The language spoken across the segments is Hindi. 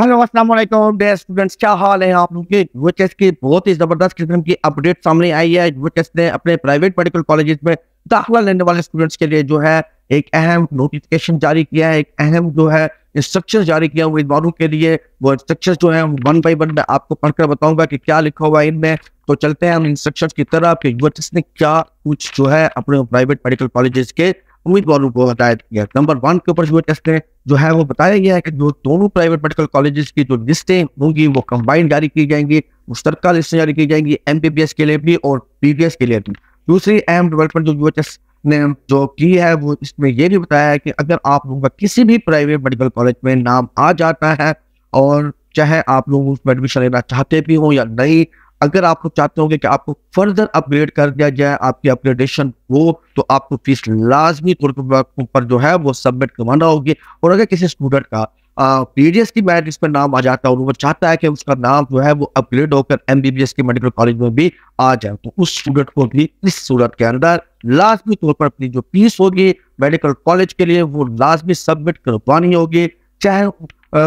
हेलो असलम डे स्टूडेंट्स क्या हाल है आप लोग के यूएचएस की बहुत ही ज़बरदस्त किस्म की अपडेट सामने आई है यूएचएस ने अपने प्राइवेट मेडिकल कॉलेजेस में दाखिला लेने वाले स्टूडेंट्स के लिए जो है एक अहम नोटिफिकेशन जारी किया है एक अहम जो है इंस्ट्रक्शन जारी किया उम्मीदवारों के लिए वो इंस्ट्रक्शन जो है वन बाई वन में आपको पढ़कर बताऊंगा कि क्या लिखा हुआ है इनमें तो चलते हैं हम इंस्ट्रक्शन की तरफ यूएचएस ने क्या कुछ जो है अपने प्राइवेट मेडिकल कॉलेजेस के उम्मीदवारों को बताया गया नंबर वन के ऊपर जो टेस्ट है जो है वो बताया गया है कि जो दोनों प्राइवेट मेडिकल कॉलेजेस की जो लिस्टें होंगी वो कंबाइंड जारी की जाएंगी मुश्तर लिस्टें जारी की जाएंगी एम के लिए भी और पी के लिए भी दूसरी अहम डेवलपमेंट जो यू ने जो की है वो इसमें यह भी बताया है कि अगर आप लोगों का किसी भी प्राइवेट मेडिकल कॉलेज में नाम आ जाता है और चाहे आप लोग उसमें एडमिशन लेना चाहते भी हों या नहीं अगर लोग चाहते होंगे कि आपको फर्दर अपग्रेड कर दिया जाए आपकी अपग्रेडेशन हो तो आपको फीस लाजमी तौर पर जो है वो सबमिट करवाना होगी और अगर किसी स्टूडेंट का पीडीएस की मैरिट पर नाम आ जाता है और वो चाहता है कि उसका नाम जो है वो अपग्रेड होकर एमबीबीएस के मेडिकल कॉलेज में भी आ जाए तो उस स्टूडेंट को भी इस सूरत के अंदर लाजमी तौर पर अपनी जो फीस होगी मेडिकल कॉलेज के लिए वो लाजमी सबमिट करवानी होगी चाहे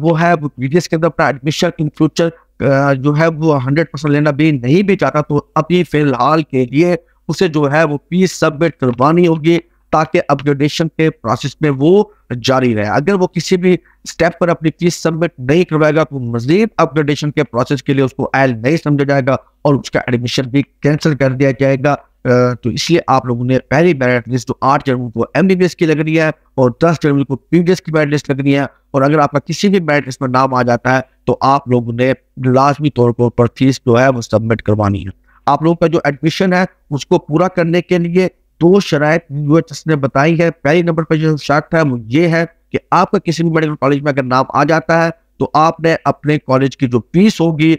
वो है वो पीडीएस के अंदर अपना एडमिशन इन फ्यूचर जो है वो हंड्रेड परसेंट लेना भी नहीं भी चाहता तो अभी फिलहाल के लिए उसे जो है वो फीस सबमिट करवानी होगी ताकि अपग्रेडेशन के प्रोसेस में वो जारी रहे अगर वो किसी भी स्टेप पर अपनी फीस सबमिट नहीं करवाएगा तो मजीद अपग्रेडेशन के प्रोसेस के लिए उसको आयल नहीं समझा जाएगा और उसका एडमिशन भी कैंसिल कर दिया जाएगा तो इसलिए आप लोगों ने पहली मेरिट लिस्ट तो आठ जनवरी को एम बी बी एस की लग रही है और दस जनवरी को पी की मेरिट लिस्ट लग रही है और अगर आपका किसी भी मेरिट लिस्ट में नाम आ जाता है तो आप लोगों ने लाजमी तौर पर फीस जो है वो सबमिट करवानी है आप लोगों का जो एडमिशन है उसको पूरा करने के लिए दो शराय यू ने बताई है पहले नंबर पर जो शर्त है वो ये है कि आपका किसी भी मेडिकल कॉलेज में अगर नाम आ जाता है तो आपने अपने कॉलेज की जो फीस होगी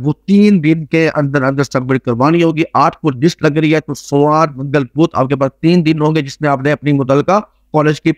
वो तीन दिन के अंदर अंदर सबमिट करवानी होगी आठ को लिस्ट लग रही है तो सोमवार मंगल बुध आपके पास तीन दिन होंगे जिसमें आपने अपनी मुतल कॉलेज की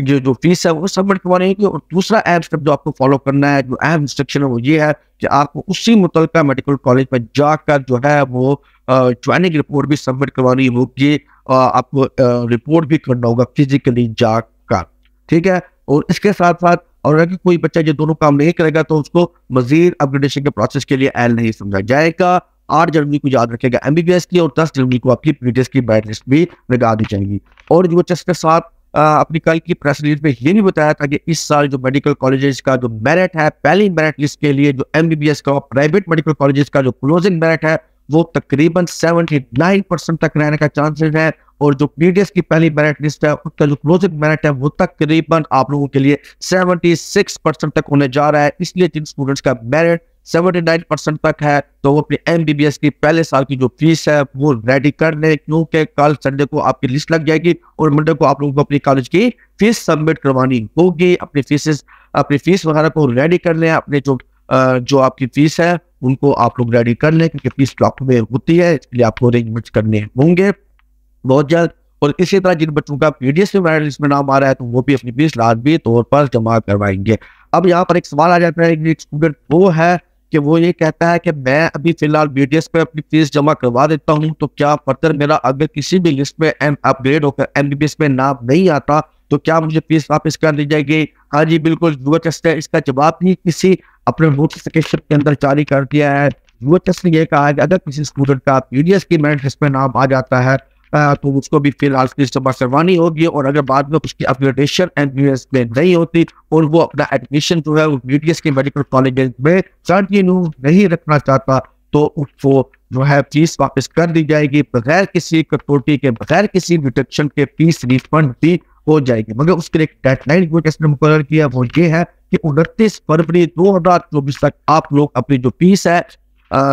जो जो फीस है वो सबमिट बढ़ रहे हैं कि और दूसरा अहम स्टेप जो आपको फॉलो करना है जो अहम इंस्ट्रक्शन है वो ये है कि आपको उसी मुतल मेडिकल कॉलेज में जाकर जो है वो ज्वाइनिंग रिपोर्ट भी सबमिट करवानी होगी आपको रिपोर्ट भी करना होगा फिजिकली जाकर ठीक है और इसके साथ साथ और अगर कोई बच्चा ये दोनों काम नहीं करेगा तो उसको मजीद अपग्रेडेशन के प्रोसेस के लिए एल नहीं समझा जाएगा आठ जनवरी को याद रखेगा एमबीबीएस की और दस जनवरी को आपकी पीटीएस की बैट लिस्ट भी लगा दी जाएगी और जो बच्चे इसके साथ अपनी कल की प्रेस रिलीज में ये भी बताया था कि इस साल जो मेडिकल कॉलेजेस का जो मेरिट है पहली मेरिट लिस्ट के लिए जो एमबीबीएस का और प्राइवेट मेडिकल कॉलेजेस का जो क्लोजिंग मेरिट है वो तकरीबन सेवेंटी नाइन परसेंट तक रहने का चांसेस है और जो पीडीएस की पहली मेरिट लिस्ट है उसका जो क्लोजिंग मेरिट है वो तकरीबन आप लोगों के लिए 76 परसेंट तक होने जा रहा है इसलिए जिन स्टूडेंट्स का मेरिट 79 परसेंट तक है तो वो अपने एम की पहले साल की जो फीस है वो रेडी कर लें क्योंकि कल संडे को आपकी लिस्ट लग जाएगी और मंडे को आप लोगों को अपने कॉलेज की फीस सबमिट करवानी होगी अपनी फीसेस अपनी फीस वगैरह को रेडी कर लें अपने जो जो आपकी फीस है उनको आप लोग रेडी कर लें क्योंकि फीस डॉक्टर में होती है इसलिए आपको अरेंजमेंट करने होंगे बहुत जल्द और इसी तरह जिन बच्चों का पीडीएस में मेरिट लिस्ट में नाम आ रहा है तो वो भी अपनी फीस लाजमी तौर पर जमा करवाएंगे अब यहाँ पर एक सवाल आ जाता है एक स्टूडेंट वो है कि वो ये कहता है कि मैं अभी फिलहाल बी डी एस पे अपनी फीस जमा करवा देता हूँ तो क्या फर्दर मेरा अगर किसी भी लिस्ट में एम अपग्रेड होकर एम बी में नाम नहीं आता तो क्या मुझे फीस वापस कर दी जाएगी हाँ जी बिल्कुल यूएचएस ने इसका जवाब भी किसी अपने नोटिफिकेशन के अंदर जारी कर दिया है यूएचएस ने यह कहा है कि अगर किसी स्टूडेंट का पी डी एस की मेरिट लिस्ट में नाम आ जाता है तो उसको भी फिलहाल कस्टमर करवानी होगी और अगर बाद में उसकी अपग्रेडेशन एंड में नहीं होती और वो अपना एडमिशन जो है बी टी एस के मेडिकल कॉलेज में कंटिन्यू नहीं रखना चाहता तो उसको जो है फीस वापस कर दी जाएगी बगैर किसी कटौती के बगैर किसी डिटेक्शन के फीस रिफंड भी हो जाएगी मगर उसके लिए डेडलाइन जो किसने मुकर किया वो ये है कि उनतीस फरवरी दो हजार चौबीस तक आप लोग अपनी जो फीस है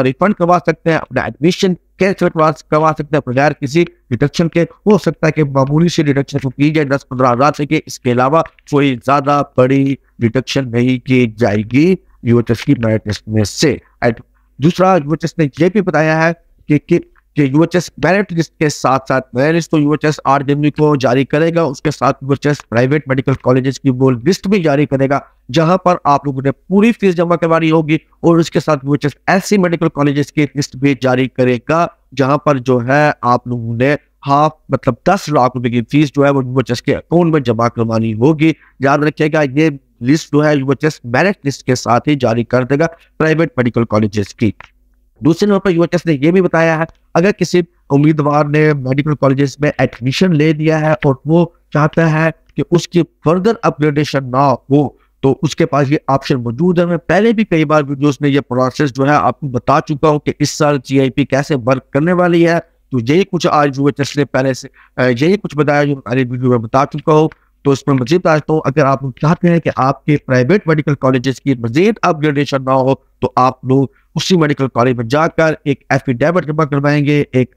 रिफंड करवा सकते हैं अपना एडमिशन कैसे करवा सकते हैं बगैर किसी डिडक्शन के हो सकता है कि मामूली सी डिडक्शन को की जाए दस पंद्रह हजार से कि इसके अलावा कोई ज्यादा बड़ी डिडक्शन नहीं की जाएगी यूएचएस की मेरिट में से दूसरा यूएचएस ने यह भी बताया है कि, कि ये यूएचएस मेरिट लिस्ट के साथ साथ मेरिट लिस्ट तो यूएचएस आरडब्ल्यू को जारी करेगा उसके साथ यूएचएस प्राइवेट मेडिकल कॉलेजेस की वो लिस्ट भी जारी करेगा जहां पर आप लोगों ने पूरी फीस जमा करवानी होगी और उसके साथ यूएचएस ऐसी मेडिकल कॉलेजेस की लिस्ट भी जारी करेगा जहां पर जो है आप लोगों ने हाफ मतलब दस लाख रुपए की फीस जो है वो यूएचएस के अकाउंट में जमा करवानी होगी याद रखिएगा ये लिस्ट जो है यूएचएस मेरिट लिस्ट के साथ ही जारी कर देगा प्राइवेट मेडिकल कॉलेजेस की दूसरे नंबर पर यूएचएस ने यह भी बताया है अगर किसी उम्मीदवार ने मेडिकल कॉलेजेस में एडमिशन ले लिया है और वो चाहता है कि उसकी फर्दर अपग्रेडेशन ना हो तो उसके पास ये ऑप्शन मौजूद है मैं पहले भी कई बार वीडियोस में ये प्रोसेस जो है आपको बता चुका हूँ कि इस साल जीआईपी कैसे वर्क करने वाली है तो यही कुछ आज यूएचएस ने पहले से यही कुछ बताया जो पहले वीडियो में बता चुका हूँ तो इसमें मजीद आज तो अगर आप चाहते हैं कि आपके प्राइवेट मेडिकल कॉलेजेस की मजीद अपग्रेडेशन ना हो तो आप लोग उसी मेडिकल कॉलेज में जाकर एक एफिडेविट जमा करवाएंगे एक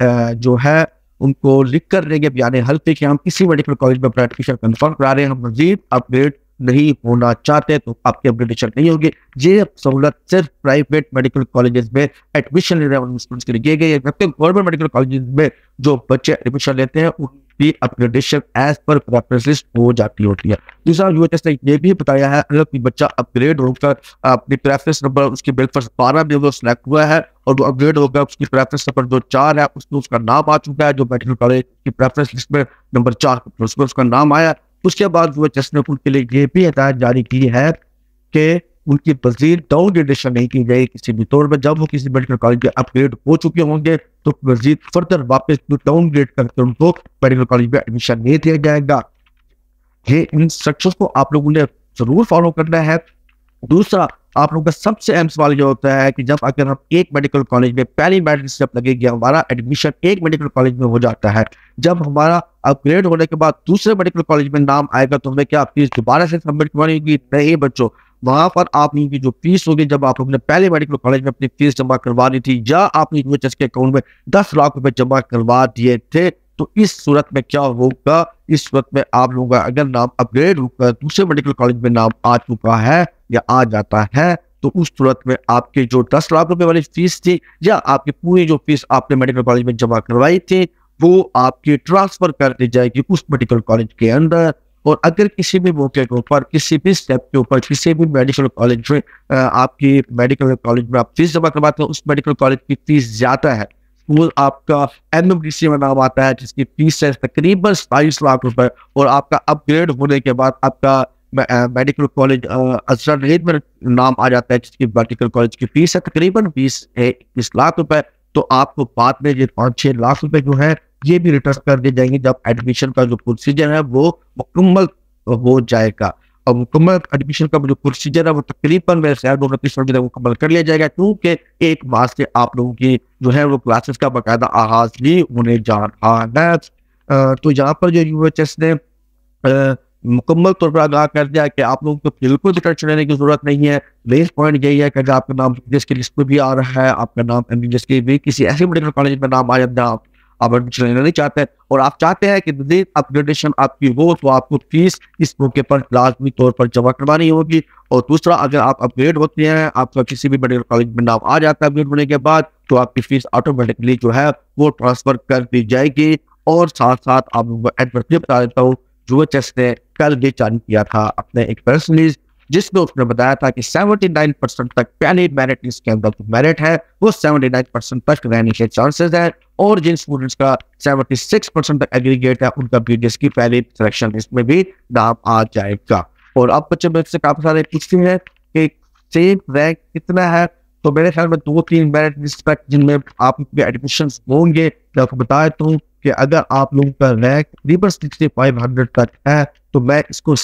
जो है उनको लिख कर देंगे बयान हल्के कि हम किसी मेडिकल कॉलेज में अपना एडमिशन कन्फर्म करा रहे हैं हम मजीद अपग्रेड नहीं होना चाहते तो आपकी अपग्रेडेशन नहीं होगी ये सहूलत सिर्फ प्राइवेट मेडिकल कॉलेज में एडमिशन लेने वाले स्टूडेंट्स के लिए गई है जबकि गवर्नमेंट मेडिकल कॉलेज में जो बच्चे एडमिशन लेते हैं की upgradation as per preference list हो जाती होती है दूसरा यू एच एस ने यह भी बताया है अगर कोई बच्चा अपग्रेड होकर अपनी प्रेफरेंस नंबर उसके बेलफर्स बारह में वो सिलेक्ट हुआ है और वो अपग्रेड हो गया उसकी प्रेफरेंस नंबर जो चार है उसमें उसका नाम आ चुका है जो मेडिकल कॉलेज की प्रेफरेंस लिस्ट में नंबर चार उसमें उसका नाम आया उसके बाद यू एच एस ने उनके लिए ये भी हिदायत जारी की है कि उनकी मजीद डाउनग्रेडेशन नहीं की गई किसी भी तौर पर जब वो किसी मेडिकल कॉलेज में अपग्रेड हो चुके होंगे तो मजीद फर्दर वापस डाउनग्रेड करके उनको मेडिकल कॉलेज में एडमिशन नहीं दिया जाएगा ये इंस्ट्रक्शन को आप लोगों ने जरूर फॉलो करना है दूसरा आप लोगों का सबसे अहम सवाल ये होता है कि जब अगर हम एक मेडिकल कॉलेज में पहली मेडिकल स्टेप लगेगी हमारा एडमिशन एक मेडिकल कॉलेज में हो जाता है जब हमारा अपग्रेड होने के बाद दूसरे मेडिकल कॉलेज में नाम आएगा तो हमें क्या फीस दोबारा से सबमिट करवानी होगी नहीं बच्चों वहां पर आप लोगों की जो फीस होगी जब आप लोग ने पहले मेडिकल कॉलेज में अपनी फीस जमा करवा दी थी या आपने यूएचएस के अकाउंट में दस लाख रुपए जमा करवा दिए थे तो इस सूरत में क्या होगा इस सूरत में आप लोगों का अगर नाम अपग्रेड होकर दूसरे मेडिकल कॉलेज में नाम आ चुका है या आ जाता है तो उस सूरत में आपके जो दस लाख रुपए वाली फीस थी या आपकी पूरी जो फीस आपने मेडिकल कॉलेज में जमा करवाई थी वो आपकी ट्रांसफर कर दी जाएगी उस मेडिकल कॉलेज के अंदर और अगर किसी भी मौके के ऊपर किसी भी स्टेप के ऊपर किसी भी मेडिकल कॉलेज में आपकी मेडिकल कॉलेज में आप फीस जमा करवाते हैं उस मेडिकल कॉलेज की फीस ज़्यादा है वो आपका एम डी सी में नाम आता है जिसकी फीस है तकरीबन सताईस लाख रुपए और आपका अपग्रेड होने के बाद आपका मेडिकल कॉलेज अजरा रेट में नाम आ जाता है जिसकी मेडिकल कॉलेज की फीस है तकरीबन बीस इक्कीस लाख रुपए तो आपको बाद में ये पाँच छः लाख रुपए जो है ये भी रिटर्न कर दिए जाएंगे जब एडमिशन का जो प्रोसीजर है वो मुकम्मल हो जाएगा और मुकम्मल एडमिशन का जो प्रोसीजर है वो तकरीबन मेरे ख्याल में उनतीस में मुकम्मल कर लिया जाएगा क्योंकि एक माह से आप लोगों की जो है वो क्लासेस का बाकायदा आगाज भी होने जा रहा है तो यहाँ पर जो यू एच एस ने मुकम्मल तौर पर आगाह कर दिया कि आप लोगों को बिल्कुल रिटर्न लेने की जरूरत नहीं है मेन पॉइंट यही है कि अगर आपका नाम के लिस्ट में भी आ रहा है आपका नाम एम बी एस के भी किसी ऐसे मेडिकल कॉलेज में नाम आ जाता है आप लेना नहीं चाहते हैं और आप चाहते हैं कि जदीद अपग्रेडेशन आपकी हो तो आपको फीस इस मौके पर लाजमी तौर पर जमा करवानी होगी और दूसरा अगर आप अपग्रेड होते हैं आपका किसी भी मेडिकल कॉलेज में नाम आ जाता है अपग्रेड होने के बाद तो आपकी फीस ऑटोमेटिकली जो है वो ट्रांसफर कर दी जाएगी और साथ साथ आप एडवर्ट बता देता हूँ जो चेस्ट ने कल भी जारी किया था अपने एक प्रेस रिलीज जिसमें उसने बताया था कि 79 परसेंट तक पहले मेरिट लिस्ट के अंदर जो मेरिट है वो 79 परसेंट तक रहने के चांसेस है और जिन स्टूडेंट्स का 76 परसेंट तक एग्रीगेट है उनका बी की पहली सिलेक्शन लिस्ट में भी नाम आ जाएगा और अब बच्चे मेरे से काफी सारे पूछते हैं कि सेम रैंक कितना है तो मेरे ख्याल में दो तीन मेरिट लिस्ट तक जिनमें आपके एडमिशन होंगे मैं आपको बता देता हूँ कि अगर आप लोगों का रैंक तकरीबन सिक्सटी फाइव हंड्रेड तक है तो मैं इसको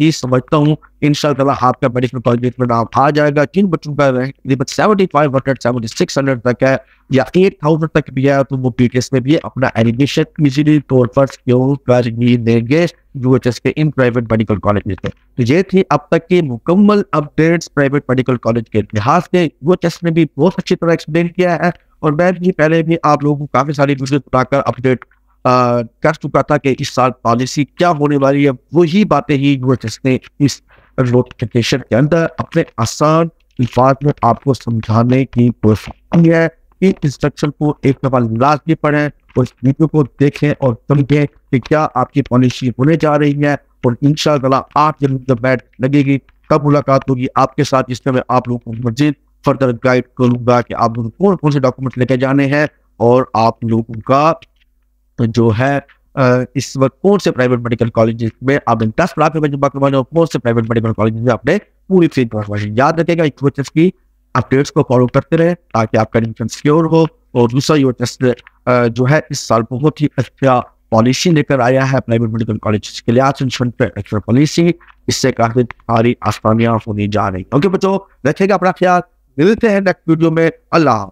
ही समझता हूँ इन आपका मेडिकल कॉलेज में नाम आ जाएगा जिन बच्चों का रैंक तकरीबन seventy five hundred seventy six hundred तक है या एट थाउजेंड तक भी है तो वो पी में भी अपना एडमिशन इजीली तौर पर क्यों कर ही देंगे यू एच एस के इन प्राइवेट मेडिकल कॉलेज में तो ये थी अब तक की मुकम्मल अपडेट्स प्राइवेट मेडिकल कॉलेज के इतिहास से यू एच एस ने भी बहुत अच्छी तरह एक्सप्लेन किया है और मैं भी पहले भी आप लोगों को काफ़ी सारी वीडियो बनाकर अपडेट कर चुका था कि इस साल पॉलिसी क्या होने वाली है वही बातें ही यूएस ने इस नोटिफिकेशन के अंदर अपने आसान बात में आपको समझाने की कोशिश की है इन इंस्ट्रक्शन को एक दफा लाजमी पढ़ें और इस वीडियो को देखें और समझें कि क्या आपकी पॉलिसी होने जा रही है और इन शाला आठ जनवरी जब बैठ लगेगी तब मुलाकात होगी आपके साथ इसमें मैं आप लोगों को मजीद फर्दर गाइड करूंगा कि आप लोगों को कौन कौन से डॉक्यूमेंट लेके जाने हैं और आप लोगों का जो है इस वक्त कौन से प्राइवेट मेडिकल कॉलेज में आप दस लाख रुपए जमा करवाने और कौन से प्राइवेट मेडिकल कॉलेज में आपने पूरी फीस भरवानी याद रखेगा यूएचएस की अपडेट्स को फॉलो करते रहे ताकि आपका इनकम सिक्योर हो और दूसरा यूएचएस जो है इस साल बहुत ही अच्छा पॉलिसी लेकर आया है प्राइवेट मेडिकल कॉलेज के लिए आसन पे एक्स्ट्रा पॉलिसी इससे काफी सारी आसानियां होने जा रही ओके बच्चों रखेगा अपना ख्याल मिलते हैं नेक्स्ट वीडियो में अल्लाह